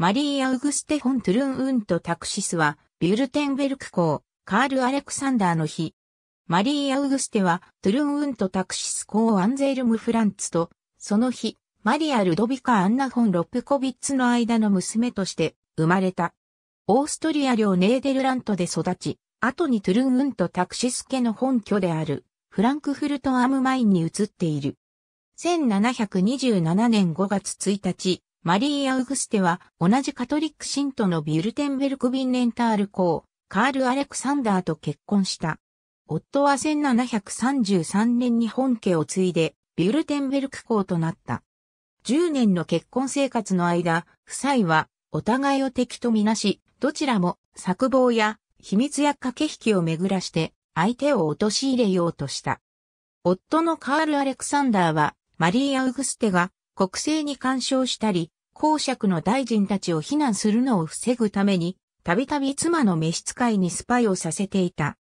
マリー・アウグステ・フォン・トゥルン・ウント・タクシスは、ビュルテンベルク公、カール・アレクサンダーの日。マリー・アウグステは、トゥルン・ウント・タクシス公アンゼルム・フランツと、その日、マリア・ルドビカ・アンナ・フォン・ロップコビッツの間の娘として、生まれた。オーストリア領ネーデルラントで育ち、後にトゥルン・ウント・タクシス家の本拠である、フランクフルト・アム・マインに移っている。1727年5月1日、マリー・アウグステは同じカトリック信徒のビュルテンベルク・ビンレンタール公、カール・アレクサンダーと結婚した。夫は1733年に本家を継いで、ビュルテンベルク公となった。10年の結婚生活の間、夫妻はお互いを敵とみなし、どちらも策謀や秘密や駆け引きを巡らして相手を陥れようとした。夫のカール・アレクサンダーはマリー・アウグステが国政に干渉したり、公爵の大臣たちを非難するのを防ぐために、たびたび妻の召使いにスパイをさせていた。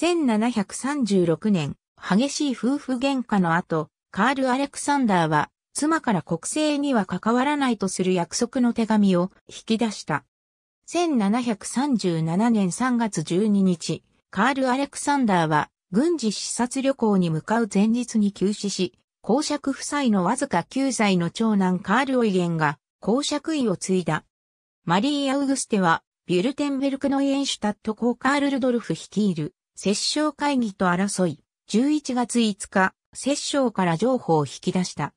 1736年、激しい夫婦喧嘩の後、カール・アレクサンダーは、妻から国政には関わらないとする約束の手紙を引き出した。1737年3月12日、カール・アレクサンダーは、軍事視察旅行に向かう前日に急死し、公爵夫妻のわずか9歳の長男カール・オイゲンが公爵位を継いだ。マリー・アウグステは、ビュルテンベルクのイエンシュタット公カール・ルドルフ率いる、摂政会議と争い、11月5日、摂政から情報を引き出した。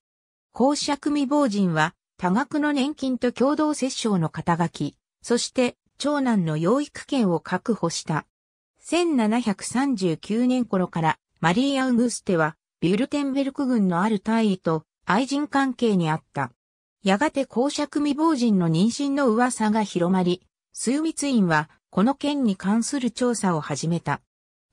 公爵未亡人は、多額の年金と共同摂政の肩書き、そして長男の養育権を確保した。1739年頃からマリー・アウグステはビュルテンベルク軍のある大尉と愛人関係にあった。やがて公爵未亡人の妊娠の噂が広まり、枢密院はこの件に関する調査を始めた。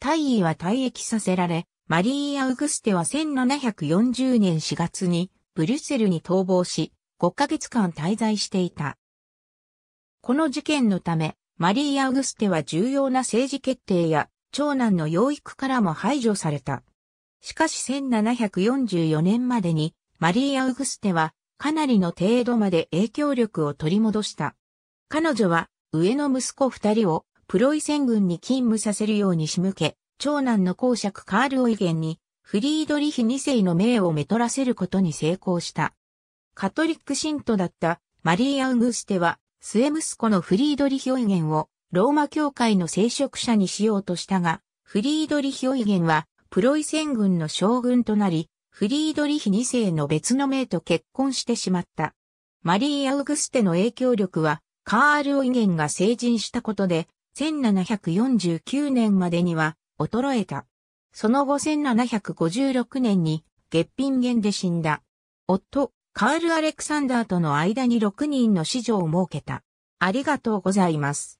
大尉は退役させられ、マリー・アウグステは1740年4月にブリュッセルに逃亡し、5ヶ月間滞在していた。この事件のため、マリー・アウグステは重要な政治決定や長男の養育からも排除された。しかし1744年までにマリー・アウグステはかなりの程度まで影響力を取り戻した。彼女は上の息子二人をプロイセン軍に勤務させるように仕向け、長男の公爵カール・オイゲンにフリードリヒ二世の命をめとらせることに成功した。カトリック信徒だったマリー・アウグステは末息子のフリードリヒ・オイゲンをローマ教会の聖職者にしようとしたが、フリードリヒ・オイゲンはプロイセン軍の将軍となり、フリードリヒ2世の別の名と結婚してしまった。マリー・アウグステの影響力は、カール・オイゲンが成人したことで、1749年までには衰えた。その後1756年に、月品源で死んだ。夫、カール・アレクサンダーとの間に6人の子女を設けた。ありがとうございます。